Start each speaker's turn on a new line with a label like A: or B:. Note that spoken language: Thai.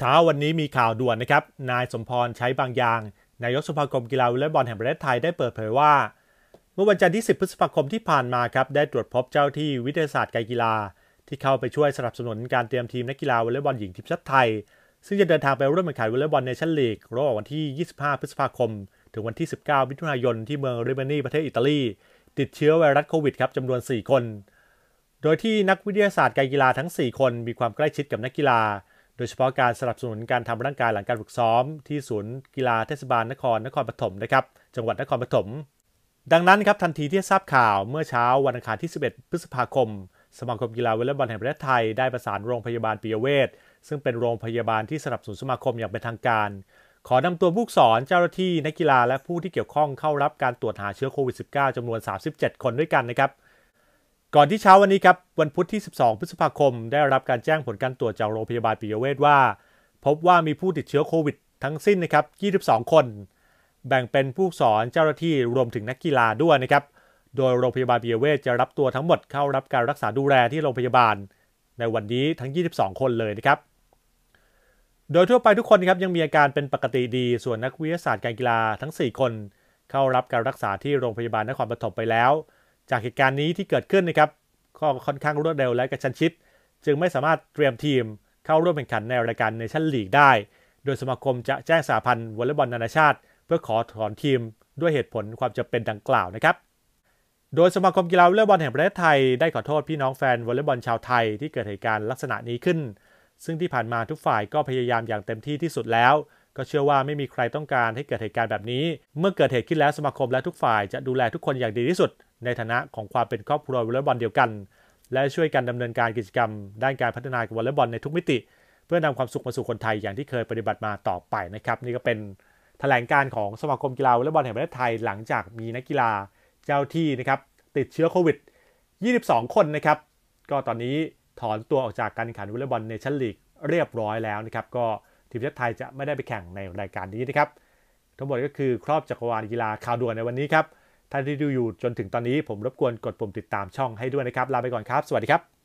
A: เช้าวันนี้มีข่าวด่วนนะครับ นายสมพรใช้บางอย่าง นายกสภากรมกีฬาวอลเลย์บอลแห่งประเทศไทยได้เปิดเผยว่า เมื่อวันจันทร์ที่ 10 พฤษภาคมที่ผ่านมาครับได้ตรวจพบเจ้าที่วิทยาศาสตร์การกีฬา ที่เข้าไปช่วยสนับสนุนการเตรียมทีมนักกีฬาวอลเลย์บอลหญิงทีมชาติไทย ซึ่งจะเดินทางไปร่วมแข่งขันวอลเลย์บอลในชั้นลีกระหว่างวันที่ 25 พฤษภาคม ถึงวันที่ 19 มิถุนายนที่เมืองเรเบนีประเทศอิตาลี ติดเชื้อไวรัสโควิดครับจำนวน 4 คน โดยที่นักวิทยาศาสตร์การกีฬาทั้ง 4 คนมีความใกล้ชิดกับนักกีฬาโดยเฉพาะการสนับสนุนการทำร่างกายหลังการฝึกซ้อมที่ศูนย์กีฬาเทศบาลนครนครปฐมนะครับ จังหวัดนครปฐมดังนั้น ครับทันทีที่ทราบข่าวเมื่อเช้าวันอังคารที่ 11 พฤษภาคม สมาคมกีฬาวอลเลย์บอลแห่งประเทศไทยได้ประสานโรงพยาบาลปิยเวศซึ่งเป็นโรงพยาบาลที่สนับสนุนสมาคมอย่างเป็นทางการ ขอนำตัวผู้สอนเจ้าหน้าที่นักกีฬาและผู้ที่เกี่ยวข้องเข้ารับการตรวจหาเชื้อโควิด -19 จำนวน 37 คนด้วยกันนะครับก่อนที่เช้าวันนี้ครับวันพุธที่ 12 พฤษภาคมได้รับการแจ้งผลการตรวจจากโรงพยาบาลปิยเวทว่า พบว่ามีผู้ติดเชื้อโควิดทั้งสิ้นนะครับ 22 คน แบ่งเป็นผู้สอนเจ้าหน้าที่รวมถึงนักกีฬาด้วยนะครับโดยโรงพยาบาลปิยเวทจะรับตัวทั้งหมดเข้ารับการรักษาดูแลที่โรงพยาบาล ในวันนี้ทั้ง 22 คนเลยนะครับ โดยทั่วไปทุกคนครับยังมีอาการเป็นปกติดีส่วนนักวิทยาศาสตร์การกีฬาทั้ง 4 คน เข้ารับการรักษาที่โรงพยาบาลนครปฐมไปแล้วจากเหตุการณ์นี้ที่เกิดขึ้นนะครับก็ค่อนข้างรวดเร็วและกระชั้นชิด จึงไม่สามารถเตรียมทีมเข้าร่วมแข่งขันในรายการเนชั่นลีกได้ โดยสมาคมจะแจ้งสาพันธ์วอลเลย์บอลนานาชาติ เพื่อขอถอนทีมด้วยเหตุผลความจำเป็นดังกล่าวนะครับ โดยสมาคมกีฬาวอลเลย์บอลแห่งประเทศไทยได้ขอโทษพี่น้องแฟนวอลเลย์บอลชาวไทยที่เกิดเหตุการณ์ลักษณะนี้ขึ้น ซึ่งที่ผ่านมาทุกฝ่ายก็พยายามอย่างเต็มที่ที่สุดแล้ว ก็เชื่อว่าไม่มีใครต้องการให้เกิดเหตุการณ์แบบนี้ เมื่อเกิดเหตุขึ้นแล้วสมาคมและทุกฝ่ายจะดูแลทุกคนอย่างดีที่สุดในฐานะของความเป็นครอบครัววอลเลย์บอลเดียวกัน และช่วยกันดำเนินการกิจกรรม ด้านการพัฒนาวอลเลย์บอลในทุกมิติ เพื่อนำความสุขมาสู่คนไทยอย่างที่เคยปฏิบัติมาต่อไปนะครับ นี่ก็เป็นแถลงการของสมาคมกีฬาวอลเลย์บอลแห่งประเทศไทยหลังจากมีนักกีฬาเจ้าที่นะครับติดเชื้อโควิด22 คนนะครับ ก็ตอนนี้ถอนตัวออกจากการแข่งวอลเลย์บอลเนชั่นลีกเรียบร้อยแล้วนะครับก็ทีมชาติไทยจะไม่ได้ไปแข่งในรายการนี้นะครับ ทั้งหมดก็คือครอบจักรวาลกีฬาข่าวด่วนในวันนี้ครับท่านที่ดูอยู่จนถึงตอนนี้ผมรบกวนกดปุ่มติดตามช่องให้ด้วยนะครับ ลาไปก่อนครับ สวัสดีครับ